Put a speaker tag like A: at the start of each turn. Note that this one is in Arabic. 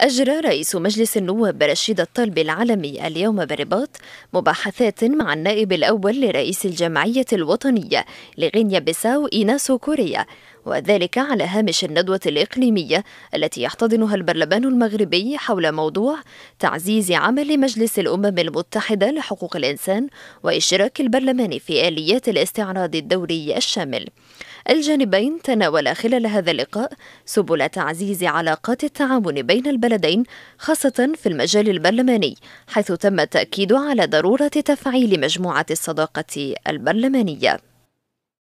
A: أجرى رئيس مجلس النواب رشيد الطلب العالمي اليوم برباط مباحثات مع النائب الأول لرئيس الجمعية الوطنية لغينيا بيساو إيناسو كوريا وذلك على هامش الندوة الإقليمية التي يحتضنها البرلمان المغربي حول موضوع تعزيز عمل مجلس الأمم المتحدة لحقوق الإنسان وإشراك البرلمان في آليات الاستعراض الدولي الشامل. الجانبين تناولا خلال هذا اللقاء سبل تعزيز علاقات التعاون بين البلدين خاصة في المجال البرلماني حيث تم التأكيد على ضرورة تفعيل مجموعة الصداقة البرلمانية